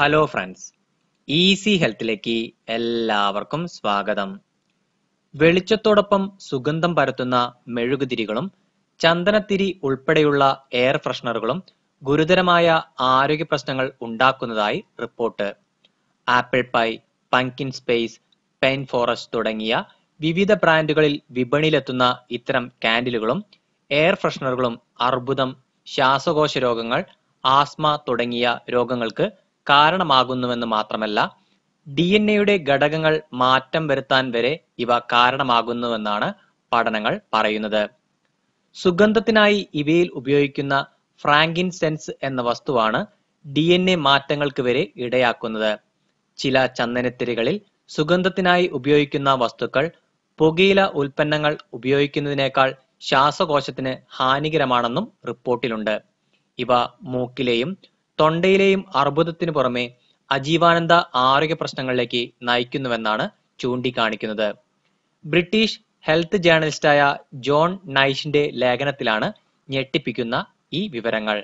hello friends easy ഹെൽത്തിലേക്ക് എല്ലാവർക്കും സ്വാഗതം വെളിച്ചത്തോടൊപ്പം സുഗന്ധം പരത്തുന്ന മെഴുകുതിരികളും ചന്ദനത്തിരി ഉൾപ്പെടെയുള്ള എയർ ഫ്രഷ്നറുകളും ഗുരുതരമായ ആരോഗ്യ പ്രശ്നങ്ങൾ ഉണ്ടാക്കുന്നതായി report apple pie pumpkin spice പെൻ ഫോറസ്റ്റ് തുടങ്ങിയ വിവിധ ബ്രാൻഡുകളിൽ വിപണിയിലെത്തുന്ന ഇത്തരം കാൻഡിലുകളും എയർ ഫ്രഷ്നറുകളും അർബുദം ശ്വാസകോശ രോഗങ്ങൾ ആസ്മ തുടങ്ങിയ രോഗങ്ങൾക്ക് കാരണമാകുന്നുവെന്ന് മാത്രമല്ല ഡി എൻ എയുടെ ഘടകങ്ങൾ മാറ്റം വരുത്താൻ വരെ ഇവ കാരണമാകുന്നുവെന്നാണ് പഠനങ്ങൾ പറയുന്നത് സുഗന്ധത്തിനായി ഇവയിൽ ഉപയോഗിക്കുന്ന ഫ്രാങ്കിൻ സെൻസ് എന്ന വസ്തുവാണ് ഡി എൻ എ മാറ്റങ്ങൾക്ക് വരെ ഇടയാക്കുന്നത് ചില ചന്ദനത്തിരികളിൽ സുഗന്ധത്തിനായി ഉപയോഗിക്കുന്ന വസ്തുക്കൾ പുകയില ഉൽപ്പന്നങ്ങൾ ഉപയോഗിക്കുന്നതിനേക്കാൾ ശ്വാസകോശത്തിന് ഹാനികരമാണെന്നും റിപ്പോർട്ടിലുണ്ട് ഇവ മൂക്കിലെയും തൊണ്ടയിലെയും അർബുദത്തിനു പുറമെ അജീവാനന്ദ ആരോഗ്യ പ്രശ്നങ്ങളിലേക്ക് നയിക്കുന്നുവെന്നാണ് ചൂണ്ടിക്കാണിക്കുന്നത് ബ്രിട്ടീഷ് ഹെൽത്ത് ജേർണലിസ്റ്റായ ജോൺ നൈഷിന്റെ ലേഖനത്തിലാണ് ഞെട്ടിപ്പിക്കുന്ന ഈ വിവരങ്ങൾ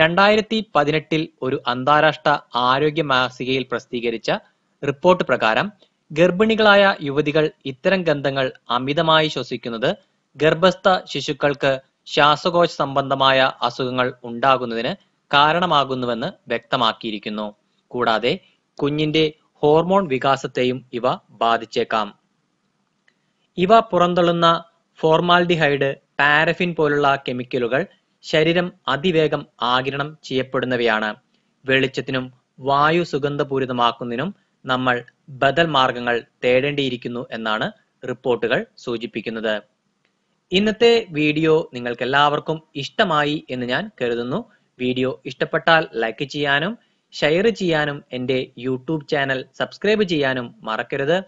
രണ്ടായിരത്തി പതിനെട്ടിൽ ഒരു അന്താരാഷ്ട്ര ആരോഗ്യ മാസികയിൽ പ്രസിദ്ധീകരിച്ച റിപ്പോർട്ട് പ്രകാരം ഗർഭിണികളായ യുവതികൾ ഇത്തരം ഗന്ധങ്ങൾ അമിതമായി ശ്വസിക്കുന്നത് ഗർഭസ്ഥ ശിശുക്കൾക്ക് ശ്വാസകോശ സംബന്ധമായ അസുഖങ്ങൾ ഉണ്ടാകുന്നതിന് കാരണമാകുന്നുവെന്ന് വ്യക്തമാക്കിയിരിക്കുന്നു കൂടാതെ കുഞ്ഞിന്റെ ഹോർമോൺ വികാസത്തെയും ഇവ ബാധിച്ചേക്കാം ഇവ പുറന്തള്ളുന്ന ഫോർമാൽഡിഹൈഡ് പാരഫിൻ പോലുള്ള കെമിക്കലുകൾ ശരീരം അതിവേഗം ആകിരണം ചെയ്യപ്പെടുന്നവയാണ് വെളിച്ചത്തിനും വായു സുഗന്ധപൂരിതമാക്കുന്നതിനും നമ്മൾ ബദൽ മാർഗങ്ങൾ തേടേണ്ടിയിരിക്കുന്നു എന്നാണ് റിപ്പോർട്ടുകൾ സൂചിപ്പിക്കുന്നത് ഇന്നത്തെ വീഡിയോ നിങ്ങൾക്ക് എല്ലാവർക്കും ഇഷ്ടമായി എന്ന് ഞാൻ കരുതുന്നു വീഡിയോ ഇഷ്ടപ്പെട്ടാൽ ലൈക്ക് ചെയ്യാനും ഷെയർ ചെയ്യാനും എൻ്റെ യൂട്യൂബ് ചാനൽ സബ്സ്ക്രൈബ് ചെയ്യാനും മറക്കരുത്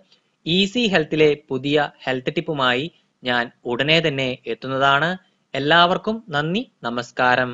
ഈസി ഹെൽത്തിലെ പുതിയ ഹെൽത്ത് ടിപ്പുമായി ഞാൻ ഉടനെ തന്നെ എത്തുന്നതാണ് എല്ലാവർക്കും നന്ദി നമസ്കാരം